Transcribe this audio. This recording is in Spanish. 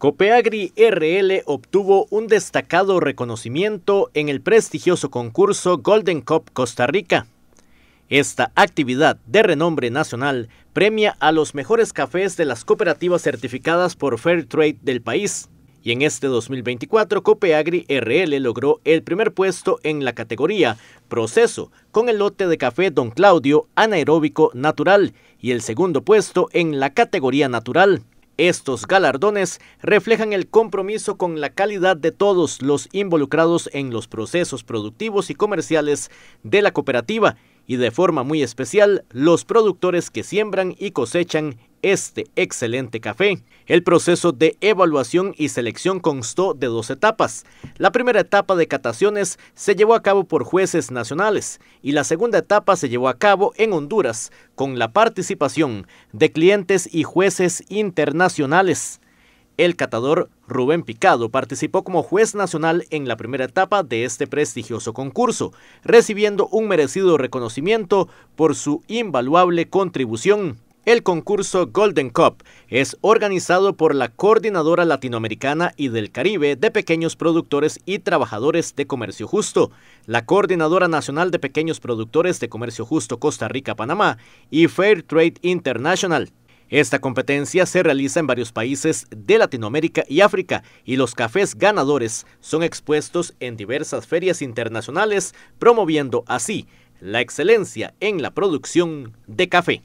Copeagri RL obtuvo un destacado reconocimiento en el prestigioso concurso Golden Cup Costa Rica. Esta actividad de renombre nacional premia a los mejores cafés de las cooperativas certificadas por Fairtrade del país. Y en este 2024, Copeagri RL logró el primer puesto en la categoría Proceso con el lote de café Don Claudio anaeróbico natural y el segundo puesto en la categoría Natural. Estos galardones reflejan el compromiso con la calidad de todos los involucrados en los procesos productivos y comerciales de la cooperativa y de forma muy especial los productores que siembran y cosechan este excelente café. El proceso de evaluación y selección constó de dos etapas. La primera etapa de cataciones se llevó a cabo por jueces nacionales y la segunda etapa se llevó a cabo en Honduras con la participación de clientes y jueces internacionales. El catador Rubén Picado participó como juez nacional en la primera etapa de este prestigioso concurso, recibiendo un merecido reconocimiento por su invaluable contribución. El concurso Golden Cup es organizado por la Coordinadora Latinoamericana y del Caribe de Pequeños Productores y Trabajadores de Comercio Justo, la Coordinadora Nacional de Pequeños Productores de Comercio Justo Costa Rica-Panamá y Fair Trade International. Esta competencia se realiza en varios países de Latinoamérica y África y los cafés ganadores son expuestos en diversas ferias internacionales, promoviendo así la excelencia en la producción de café.